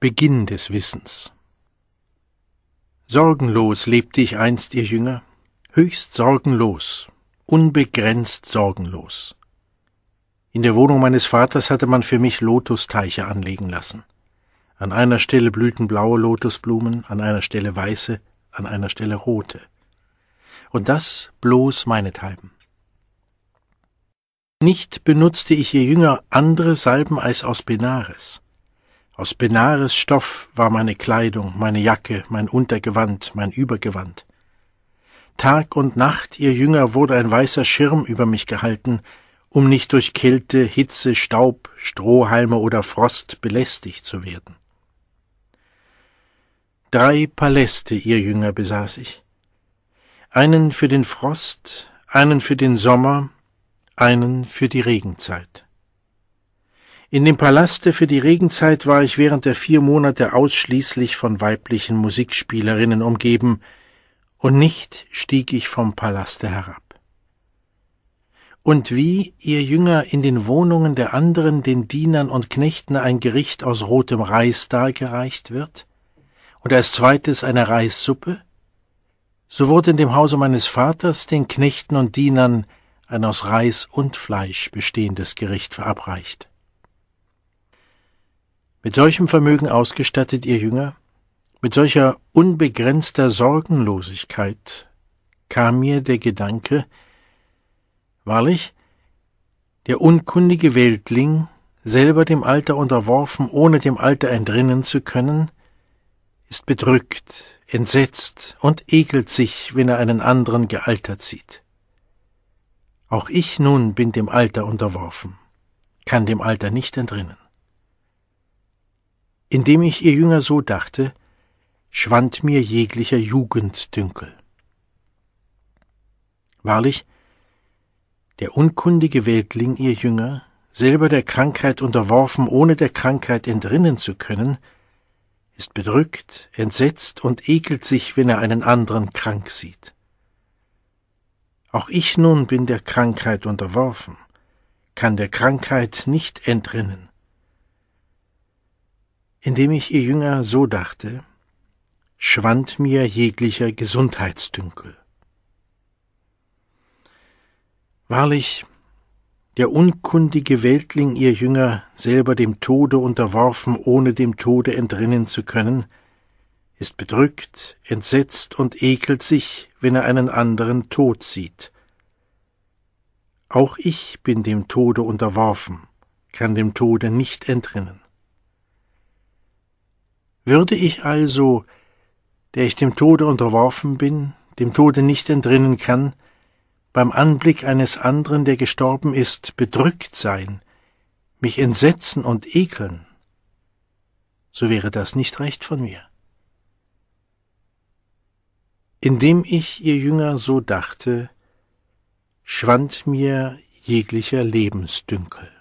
Beginn des Wissens. Sorgenlos lebte ich einst, ihr Jünger, höchst sorgenlos, unbegrenzt sorgenlos. In der Wohnung meines Vaters hatte man für mich Lotusteiche anlegen lassen. An einer Stelle blühten blaue Lotusblumen, an einer Stelle weiße, an einer Stelle rote. Und das bloß meinethalben. Nicht benutzte ich ihr Jünger andere Salben als aus Benares aus benares Stoff war meine Kleidung, meine Jacke, mein Untergewand, mein Übergewand. Tag und Nacht, ihr Jünger, wurde ein weißer Schirm über mich gehalten, um nicht durch Kälte, Hitze, Staub, Strohhalme oder Frost belästigt zu werden. Drei Paläste, ihr Jünger, besaß ich. Einen für den Frost, einen für den Sommer, einen für die Regenzeit. In dem Palaste für die Regenzeit war ich während der vier Monate ausschließlich von weiblichen Musikspielerinnen umgeben, und nicht stieg ich vom Palaste herab. Und wie ihr Jünger in den Wohnungen der anderen den Dienern und Knechten ein Gericht aus rotem Reis dargereicht wird, und als zweites eine Reissuppe, so wurde in dem Hause meines Vaters den Knechten und Dienern ein aus Reis und Fleisch bestehendes Gericht verabreicht. Mit solchem Vermögen ausgestattet, ihr Jünger, mit solcher unbegrenzter Sorgenlosigkeit kam mir der Gedanke, wahrlich, der unkundige Weltling, selber dem Alter unterworfen, ohne dem Alter entrinnen zu können, ist bedrückt, entsetzt und ekelt sich, wenn er einen anderen gealtert sieht. Auch ich nun bin dem Alter unterworfen, kann dem Alter nicht entrinnen. Indem ich ihr Jünger so dachte, schwand mir jeglicher Jugenddünkel. Wahrlich, der unkundige Weltling, ihr Jünger, selber der Krankheit unterworfen, ohne der Krankheit entrinnen zu können, ist bedrückt, entsetzt und ekelt sich, wenn er einen anderen krank sieht. Auch ich nun bin der Krankheit unterworfen, kann der Krankheit nicht entrinnen. Indem ich ihr Jünger so dachte, schwand mir jeglicher Gesundheitsdünkel. Wahrlich, der unkundige Weltling, ihr Jünger, selber dem Tode unterworfen, ohne dem Tode entrinnen zu können, ist bedrückt, entsetzt und ekelt sich, wenn er einen anderen Tod sieht. Auch ich bin dem Tode unterworfen, kann dem Tode nicht entrinnen. Würde ich also, der ich dem Tode unterworfen bin, dem Tode nicht entrinnen kann, beim Anblick eines anderen, der gestorben ist, bedrückt sein, mich entsetzen und ekeln, so wäre das nicht recht von mir. Indem ich, ihr Jünger, so dachte, schwand mir jeglicher Lebensdünkel.